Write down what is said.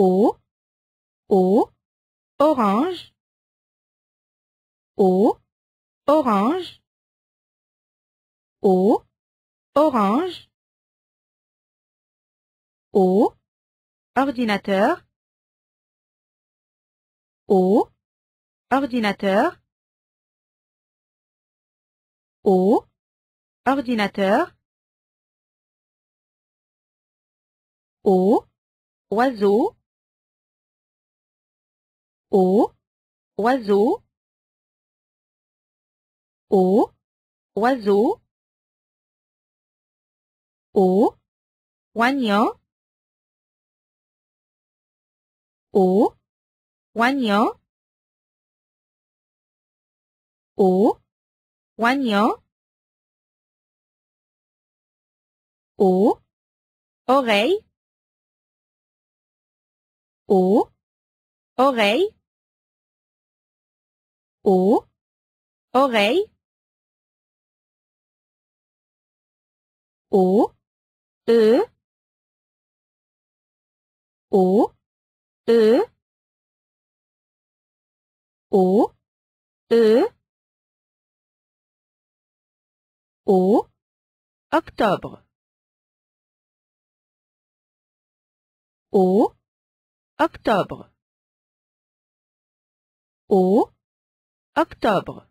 O, O, orange, O, orange, O, orange, O, ordinateur, O, ordinateur, O, ordinateur, O, oiseau, O, oiseau. O, oiseau. O, oignon. O, oignon. O, oignon. O, oreille. O, oreille. O, oreille, O, E, O, E, O, E, O, octobre. O, octobre. O, octobre